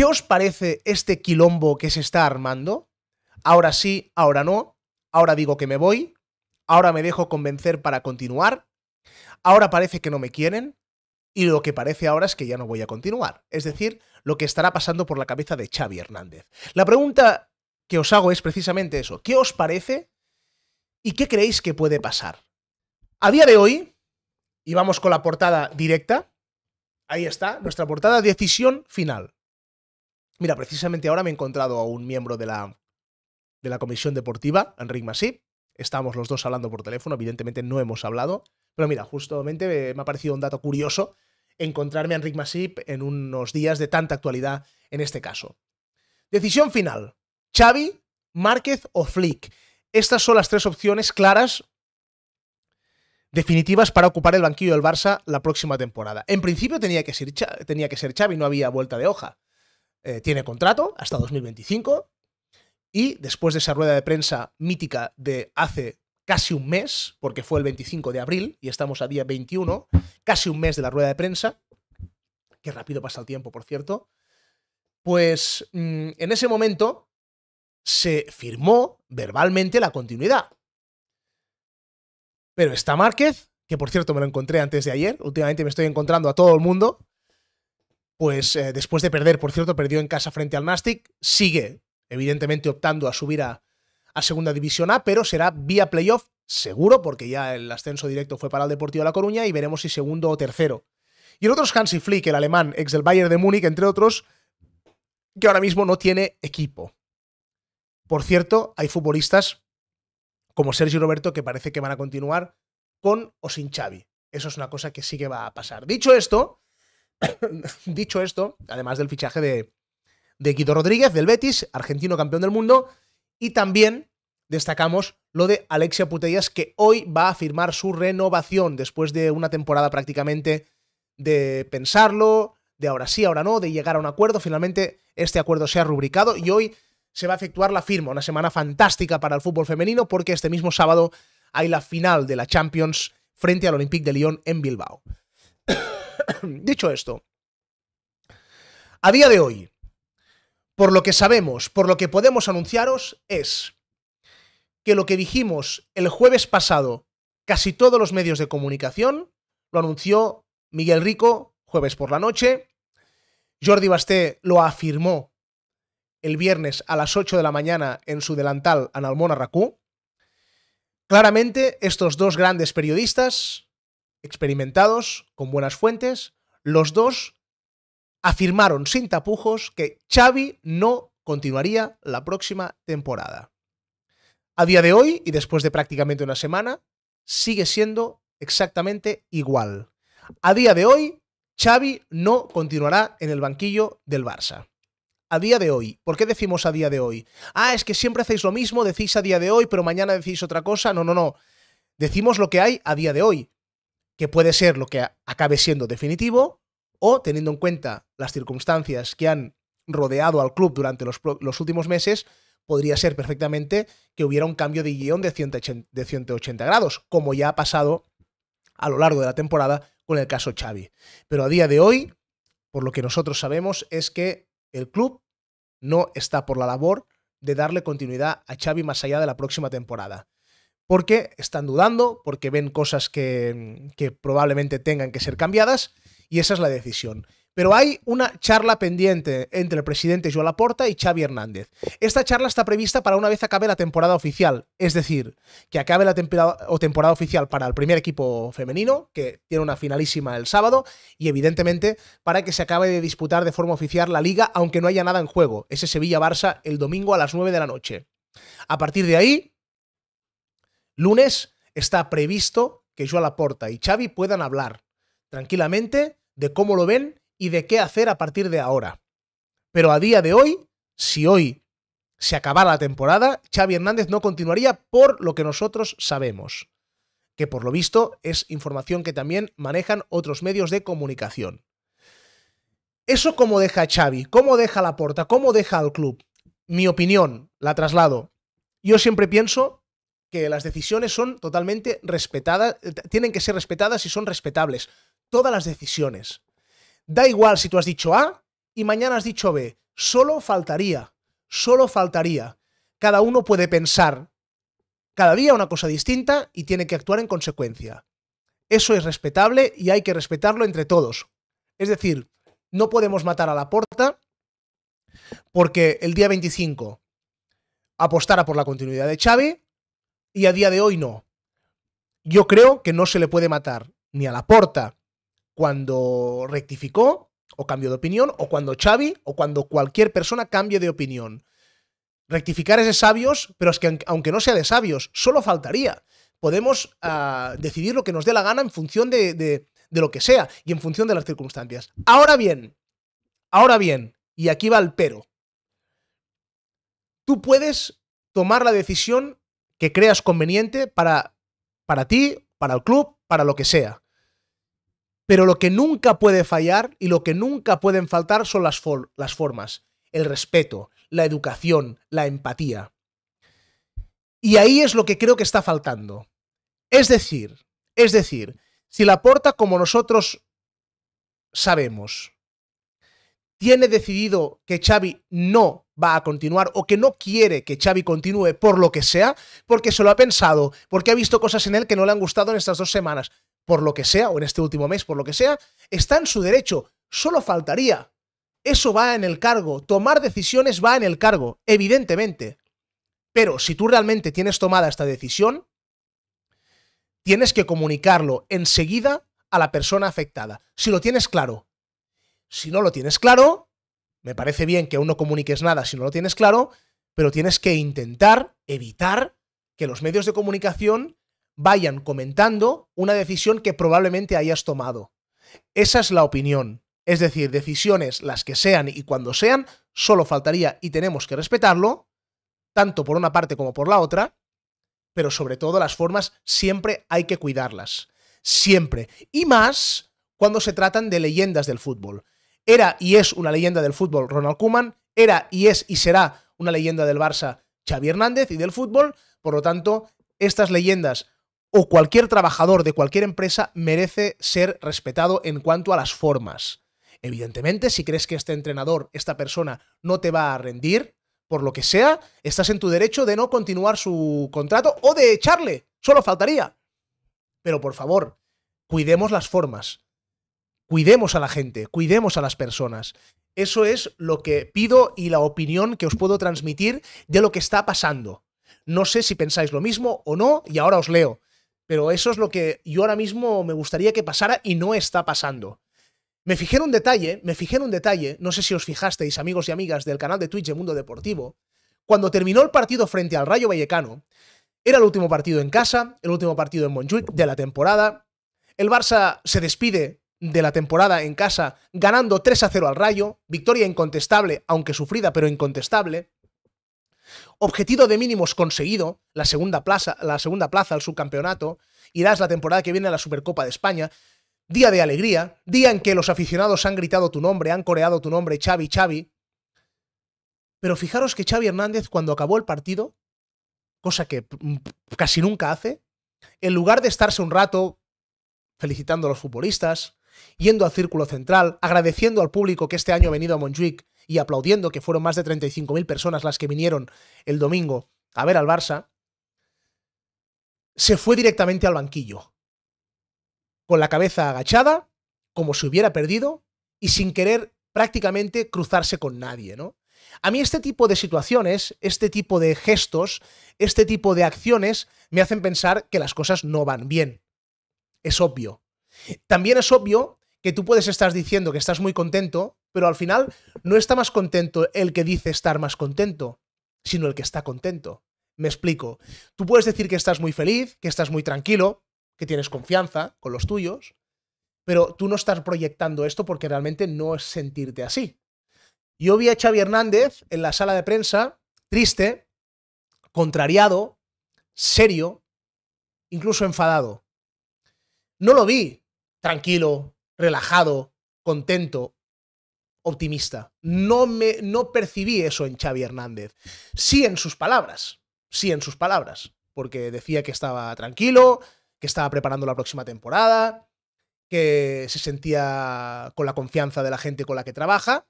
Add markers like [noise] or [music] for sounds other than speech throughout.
¿Qué os parece este quilombo que se está armando? Ahora sí, ahora no, ahora digo que me voy, ahora me dejo convencer para continuar, ahora parece que no me quieren, y lo que parece ahora es que ya no voy a continuar. Es decir, lo que estará pasando por la cabeza de Xavi Hernández. La pregunta que os hago es precisamente eso. ¿Qué os parece y qué creéis que puede pasar? A día de hoy, y vamos con la portada directa, ahí está, nuestra portada decisión final. Mira, precisamente ahora me he encontrado a un miembro de la, de la comisión deportiva, Enric Masip. Estábamos los dos hablando por teléfono, evidentemente no hemos hablado. Pero mira, justamente eh, me ha parecido un dato curioso encontrarme a Enric Masip en unos días de tanta actualidad en este caso. Decisión final. Xavi, Márquez o Flick. Estas son las tres opciones claras definitivas para ocupar el banquillo del Barça la próxima temporada. En principio tenía que ser, tenía que ser Xavi, no había vuelta de hoja. Eh, tiene contrato hasta 2025 y después de esa rueda de prensa mítica de hace casi un mes, porque fue el 25 de abril y estamos a día 21, casi un mes de la rueda de prensa, qué rápido pasa el tiempo, por cierto, pues mm, en ese momento se firmó verbalmente la continuidad. Pero está Márquez, que por cierto me lo encontré antes de ayer, últimamente me estoy encontrando a todo el mundo, pues eh, después de perder, por cierto, perdió en casa frente al Nastic, sigue evidentemente optando a subir a, a Segunda División A, pero será vía playoff seguro, porque ya el ascenso directo fue para el Deportivo de La Coruña y veremos si segundo o tercero. Y el otro es Hansi Flick, el alemán, ex del Bayern de Múnich, entre otros, que ahora mismo no tiene equipo. Por cierto, hay futbolistas como Sergio Roberto que parece que van a continuar con o sin Xavi. Eso es una cosa que sí que va a pasar. Dicho esto, [coughs] Dicho esto, además del fichaje de, Guido Rodríguez, del Betis, argentino campeón del mundo, y también destacamos lo de Alexia Putellas, que hoy va a firmar su renovación después de una temporada prácticamente de pensarlo, de ahora sí, ahora no, de llegar a un acuerdo. Finalmente, este acuerdo se ha rubricado y hoy se va a efectuar la firma. Una semana fantástica para el fútbol femenino porque este mismo sábado hay la final de la Champions frente al Olympique de Lyon en Bilbao. [clears throat] Dicho esto, a día de hoy, por lo que sabemos, por lo que podemos anunciaros, es que lo que dijimos el jueves pasado, casi todos los medios de comunicación, lo anunció Miguel Rico jueves por la noche, Jordi Basté lo afirmó el viernes a las 8 de la mañana en su delantal Analmona Racú. Claramente, estos dos grandes periodistas experimentados, con buenas fuentes, los dos afirmaron sin tapujos que Xavi no continuaría la próxima temporada. A día de hoy, y después de prácticamente una semana, sigue siendo exactamente igual. A día de hoy, Xavi no continuará en el banquillo del Barça. A día de hoy, ¿por qué decimos a día de hoy? Ah, es que siempre hacéis lo mismo, decís a día de hoy, pero mañana decís otra cosa. No, no, no. Decimos lo que hay a día de hoy que puede ser lo que acabe siendo definitivo o, teniendo en cuenta las circunstancias que han rodeado al club durante los, últimos meses, podría ser perfectamente que hubiera un cambio de guión de de 180 grados, como ya ha pasado a lo largo de la temporada con el caso Xavi. Pero a día de hoy, por lo que nosotros sabemos, es que el club no está por la labor de darle continuidad a Xavi más allá de la próxima temporada porque están dudando, porque ven cosas que, probablemente tengan que ser cambiadas y esa es la decisión. Pero hay una charla pendiente entre el presidente Joel Laporta y Xavi Hernández. Esta charla está prevista para una vez acabe la temporada oficial, es decir, que acabe la temporada, o temporada oficial para el primer equipo femenino, que tiene una finalísima el sábado, y evidentemente para que se acabe de disputar de forma oficial la liga, aunque no haya nada en juego, ese Sevilla-Barça el domingo a las 9 de la noche. A partir de ahí, Lunes está previsto que yo a la porta y Xavi puedan hablar tranquilamente de cómo lo ven y de qué hacer a partir de ahora. Pero a día de hoy, si hoy se acabara la temporada, Xavi Hernández no continuaría por lo que nosotros sabemos, que por lo visto es información que también manejan otros medios de comunicación. ¿Eso cómo deja a Xavi? ¿Cómo deja la Laporta? ¿Cómo deja al club? Mi opinión, la traslado. Yo siempre pienso que las decisiones son totalmente respetadas, eh, tienen que ser respetadas y son respetables. Todas las decisiones. Da igual si tú has dicho A y mañana has dicho B. Solo faltaría, solo faltaría. Cada uno puede pensar cada día una cosa distinta y tiene que actuar en consecuencia. Eso es respetable y hay que respetarlo entre todos. Es decir, no podemos matar a la porta porque el día 25 apostara por la continuidad de Xavi, y a día de hoy no. Yo creo que no se le puede matar ni a la porta. cuando rectificó o cambió de opinión, o cuando Xavi o cuando cualquier persona cambie de opinión. Rectificar es de sabios, pero es que aunque no sea de sabios, solo faltaría. Podemos ah, decidir lo que nos dé la gana en función de, de, de lo que sea y en función de las circunstancias. Ahora bien, ahora bien, y aquí va el pero. Tú puedes tomar la decisión que creas conveniente para, para ti, para el club, para lo que sea. Pero lo que nunca puede fallar y lo que nunca pueden faltar son las, las formas, el respeto, la educación, la empatía. Y ahí es lo que creo que está faltando. Es decir, es decir, si la porta como nosotros sabemos, tiene decidido que Xavi no va a continuar o que no quiere que Xavi continúe por lo que sea, porque se lo ha pensado, porque ha visto cosas en él que no le han gustado en estas dos semanas, por lo que sea, o en este último mes, por lo que sea, está en su derecho. Solo faltaría. Eso va en el cargo. Tomar decisiones va en el cargo, evidentemente. Pero si tú realmente tienes tomada esta decisión, tienes que comunicarlo enseguida a la persona afectada, si lo tienes claro. Si no lo tienes claro, me parece bien que aún no comuniques nada si no lo tienes claro, pero tienes que intentar evitar que los medios de comunicación vayan comentando una decisión que probablemente hayas tomado. Esa es la opinión. Es decir, decisiones las que sean y cuando sean, solo faltaría y tenemos que respetarlo, tanto por una parte como por la otra, pero sobre todo las formas siempre hay que cuidarlas. Siempre. Y más cuando se tratan de leyendas del fútbol. Era y es una leyenda del fútbol Ronald Kuman, era y es y será una leyenda del Barça Xavi Hernández y del fútbol. Por lo tanto, estas leyendas o cualquier trabajador de cualquier empresa merece ser respetado en cuanto a las formas. Evidentemente, si crees que este entrenador, esta persona, no te va a rendir, por lo que sea, estás en tu derecho de no continuar su contrato o de echarle. Solo faltaría. Pero por favor, cuidemos las formas. Cuidemos a la gente, cuidemos a las personas. Eso es lo que pido y la opinión que os puedo transmitir de lo que está pasando. No sé si pensáis lo mismo o no, y ahora os leo. Pero eso es lo que yo ahora mismo me gustaría que pasara y no está pasando. Me fijé en un detalle, me fijé en un detalle, no sé si os fijasteis, amigos y amigas del canal de Twitch de Mundo Deportivo, cuando terminó el partido frente al Rayo Vallecano, era el último partido en casa, el último partido en Montjuic de la temporada. El Barça se despide de la temporada en casa, ganando 3 a 0 al Rayo, victoria incontestable, aunque sufrida, pero incontestable. Objetivo de mínimos conseguido, la segunda plaza, la segunda plaza al subcampeonato, irás la temporada que viene a la Supercopa de España. Día de alegría, día en que los aficionados han gritado tu nombre, han coreado tu nombre, Xavi, Xavi. Pero fijaros que Xavi Hernández cuando acabó el partido, cosa que casi nunca hace, en lugar de estarse un rato felicitando a los futbolistas, yendo al Círculo Central, agradeciendo al público que este año ha venido a Montjuic y aplaudiendo que fueron más de 35.000 personas las que vinieron el domingo a ver al Barça, se fue directamente al banquillo, con la cabeza agachada, como si hubiera perdido, y sin querer prácticamente cruzarse con nadie, ¿no? A mí este tipo de situaciones, este tipo de gestos, este tipo de acciones me hacen pensar que las cosas no van bien. Es obvio. También es obvio que tú puedes estar diciendo que estás muy contento, pero al final no está más contento el que dice estar más contento, sino el que está contento. Me explico. Tú puedes decir que estás muy feliz, que estás muy tranquilo, que tienes confianza con los tuyos, pero tú no estás proyectando esto porque realmente no es sentirte así. Yo vi a Xavi Hernández en la sala de prensa, triste, contrariado, serio, incluso enfadado. No lo vi tranquilo, relajado, contento, optimista. No, me, no percibí eso en Xavi Hernández. Sí en sus palabras, sí en sus palabras, porque decía que estaba tranquilo, que estaba preparando la próxima temporada, que se sentía con la confianza de la gente con la que trabaja,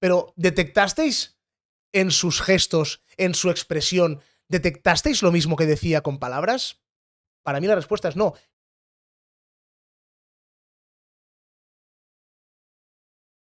pero ¿detectasteis en sus gestos, en su expresión, detectasteis lo mismo que decía con palabras? Para mí la respuesta es no,